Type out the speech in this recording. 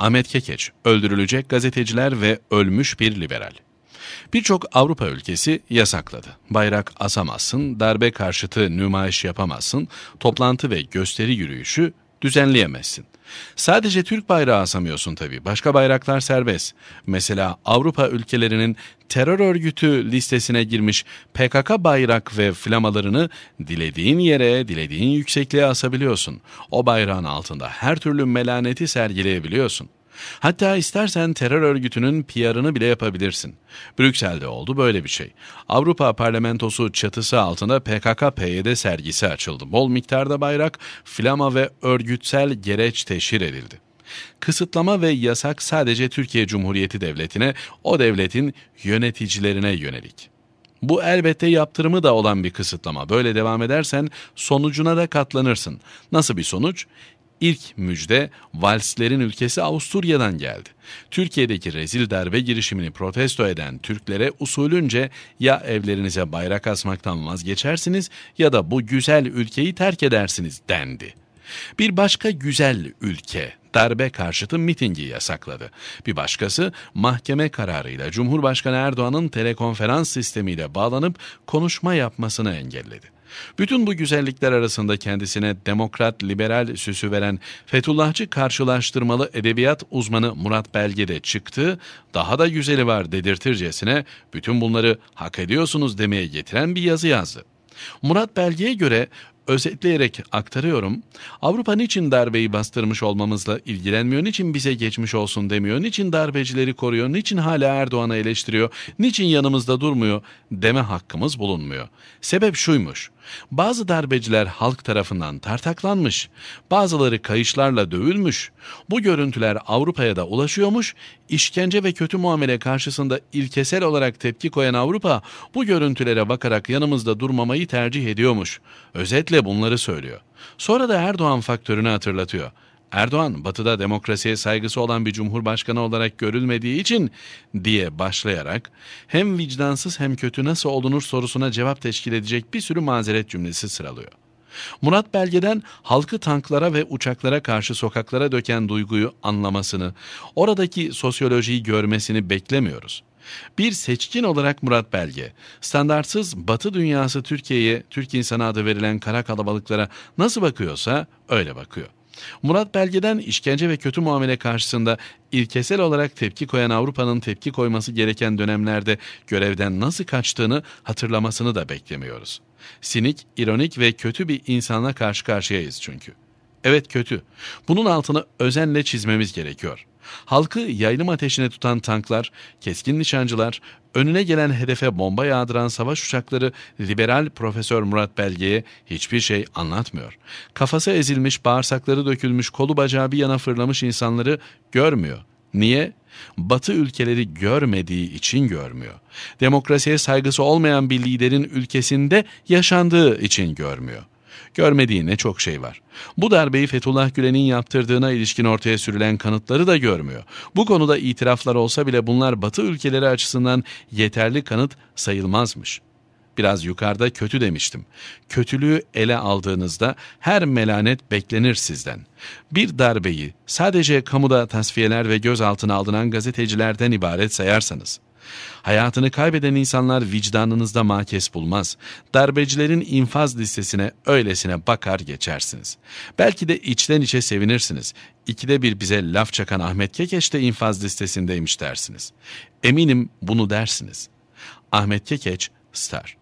Ahmet Kekeç, öldürülecek gazeteciler ve ölmüş bir liberal. Birçok Avrupa ülkesi yasakladı. Bayrak asamazsın, darbe karşıtı nümayiş yapamazsın, toplantı ve gösteri yürüyüşü düzenleyemezsin. Sadece Türk bayrağı asamıyorsun tabii. Başka bayraklar serbest. Mesela Avrupa ülkelerinin terör örgütü listesine girmiş PKK bayrak ve flamalarını dilediğin yere, dilediğin yüksekliğe asabiliyorsun. O bayrağın altında her türlü melaneti sergileyebiliyorsun. Hatta istersen terör örgütünün PR'ını bile yapabilirsin. Brüksel'de oldu böyle bir şey. Avrupa Parlamentosu çatısı altında PKK-PYD sergisi açıldı. Bol miktarda bayrak, flama ve örgütsel gereç teşhir edildi. Kısıtlama ve yasak sadece Türkiye Cumhuriyeti Devleti'ne, o devletin yöneticilerine yönelik. Bu elbette yaptırımı da olan bir kısıtlama. Böyle devam edersen sonucuna da katlanırsın. Nasıl bir sonuç? ilk müjde valslerin ülkesi Avusturya'dan geldi. Türkiye'deki rezil darbe girişimini protesto eden Türklere usulünce ya evlerinize bayrak asmaktan vazgeçersiniz ya da bu güzel ülkeyi terk edersiniz dendi. Bir başka güzel ülke darbe karşıtı mitingi yasakladı. Bir başkası mahkeme kararıyla Cumhurbaşkanı Erdoğan'ın telekonferans sistemiyle bağlanıp konuşma yapmasını engelledi. Bütün bu güzellikler arasında kendisine demokrat liberal süsü veren Fethullahçı karşılaştırmalı edebiyat uzmanı Murat Belge de çıktı, daha da güzeli var dedirtircesine bütün bunları hak ediyorsunuz demeye getiren bir yazı yazdı. Murat Belge'ye göre özetleyerek aktarıyorum. Avrupa niçin darbeyi bastırmış olmamızla ilgilenmiyor, niçin bize geçmiş olsun demiyor, niçin darbecileri koruyor, niçin hala Erdoğan'ı eleştiriyor, niçin yanımızda durmuyor deme hakkımız bulunmuyor. Sebep şuymuş. Bazı darbeciler halk tarafından tartaklanmış, bazıları kayışlarla dövülmüş. Bu görüntüler Avrupa'ya da ulaşıyormuş. İşkence ve kötü muamele karşısında ilkesel olarak tepki koyan Avrupa bu görüntülere bakarak yanımızda durmamayı tercih ediyormuş. Özetle bunları söylüyor. Sonra da Erdoğan faktörünü hatırlatıyor. Erdoğan batıda demokrasiye saygısı olan bir cumhurbaşkanı olarak görülmediği için diye başlayarak hem vicdansız hem kötü nasıl olunur sorusuna cevap teşkil edecek bir sürü mazeret cümlesi sıralıyor. Murat Belge'den halkı tanklara ve uçaklara karşı sokaklara döken duyguyu anlamasını, oradaki sosyolojiyi görmesini beklemiyoruz. Bir seçkin olarak Murat Belge, standartsız Batı dünyası Türkiye'ye, Türk insanı adı verilen kara kalabalıklara nasıl bakıyorsa öyle bakıyor. Murat Belge'den işkence ve kötü muamele karşısında ilkesel olarak tepki koyan Avrupa'nın tepki koyması gereken dönemlerde görevden nasıl kaçtığını hatırlamasını da beklemiyoruz. Sinik, ironik ve kötü bir insana karşı karşıyayız çünkü. Evet kötü. Bunun altını özenle çizmemiz gerekiyor. Halkı yayılım ateşine tutan tanklar, keskin nişancılar, önüne gelen hedefe bomba yağdıran savaş uçakları liberal Profesör Murat Belge'ye hiçbir şey anlatmıyor. Kafası ezilmiş, bağırsakları dökülmüş, kolu bacağı bir yana fırlamış insanları görmüyor. Niye? Batı ülkeleri görmediği için görmüyor. Demokrasiye saygısı olmayan bir liderin ülkesinde yaşandığı için görmüyor. Görmediği ne çok şey var. Bu darbeyi Fethullah Gülen'in yaptırdığına ilişkin ortaya sürülen kanıtları da görmüyor. Bu konuda itiraflar olsa bile bunlar Batı ülkeleri açısından yeterli kanıt sayılmazmış. Biraz yukarıda kötü demiştim. Kötülüğü ele aldığınızda her melanet beklenir sizden. Bir darbeyi sadece kamuda tasfiyeler ve gözaltına alınan gazetecilerden ibaret sayarsanız, Hayatını kaybeden insanlar vicdanınızda makes bulmaz. Darbecilerin infaz listesine öylesine bakar geçersiniz. Belki de içten içe sevinirsiniz. İkide bir bize laf çakan Ahmet Kekeş de infaz listesindeymiş dersiniz. Eminim bunu dersiniz. Ahmet Kekeç, Star